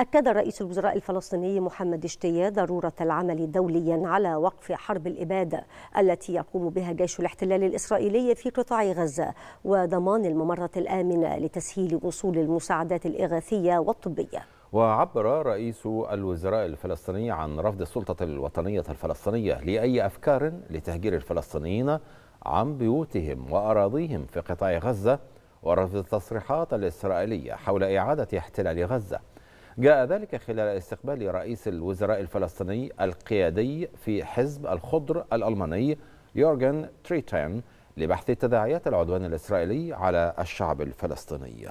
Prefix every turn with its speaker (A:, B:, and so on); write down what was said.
A: أكد رئيس الوزراء الفلسطيني محمد اشتيا ضرورة العمل دوليا على وقف حرب الإبادة التي يقوم بها جيش الاحتلال الإسرائيلي في قطاع غزة وضمان الممرة الآمنة لتسهيل وصول المساعدات الإغاثية والطبية
B: وعبر رئيس الوزراء الفلسطيني عن رفض السلطة الوطنية الفلسطينية لأي أفكار لتهجير الفلسطينيين عن بيوتهم وأراضيهم في قطاع غزة ورفض التصريحات الإسرائيلية حول إعادة احتلال غزة جاء ذلك خلال استقبال رئيس الوزراء الفلسطيني القيادي في حزب الخضر الألماني يورجن تريتان لبحث تداعيات العدوان الإسرائيلي على الشعب الفلسطيني